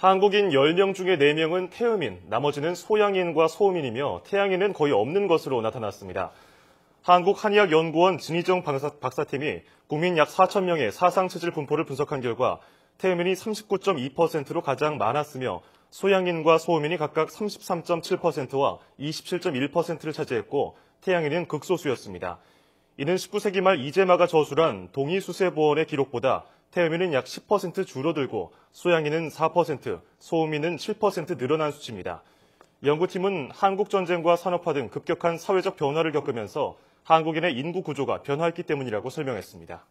한국인 10명 중에 4명은 태음인, 나머지는 소양인과 소음인이며 태양인은 거의 없는 것으로 나타났습니다. 한국한의학연구원 진희정 박사, 팀이 국민 약 4천 명의 사상체질 분포를 분석한 결과 태음인이 39.2%로 가장 많았으며 소양인과 소음인이 각각 33.7%와 27.1%를 차지했고 태양인은 극소수였습니다. 이는 19세기 말 이재마가 저술한 동이수세보원의 기록보다 태음인은약10% 줄어들고 소양인은 4%, 소음인은7% 늘어난 수치입니다. 연구팀은 한국전쟁과 산업화 등 급격한 사회적 변화를 겪으면서 한국인의 인구 구조가 변화했기 때문이라고 설명했습니다.